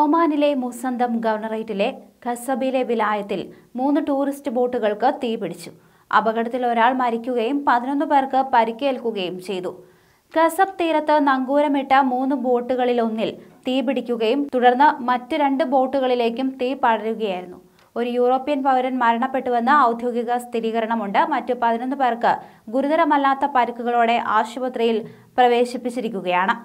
ഒമാനിലെ മുസന്തം ഗവർണറേറ്റിലെ ഖസബിലെ വിലായത്തിൽ മൂന്ന് ടൂറിസ്റ്റ് ബോട്ടുകൾക്ക് തീപിടിച്ചു അപകടത്തിൽ ഒരാൾ മരിക്കുകയും പതിനൊന്ന് പേർക്ക് പരിക്കേൽക്കുകയും ചെയ്തു കസബ് തീരത്ത് നങ്കൂരമിട്ട മൂന്ന് ബോട്ടുകളിലൊന്നിൽ തീപിടിക്കുകയും തുടർന്ന് മറ്റ് രണ്ട് ബോട്ടുകളിലേക്കും തീ പടരുകയായിരുന്നു ഒരു യൂറോപ്യൻ പൗരൻ മരണപ്പെട്ടുവെന്ന് ഔദ്യോഗിക സ്ഥിരീകരണമുണ്ട് മറ്റു പതിനൊന്ന് പേർക്ക് ഗുരുതരമല്ലാത്ത പരിക്കുകളോടെ ആശുപത്രിയിൽ പ്രവേശിപ്പിച്ചിരിക്കുകയാണ്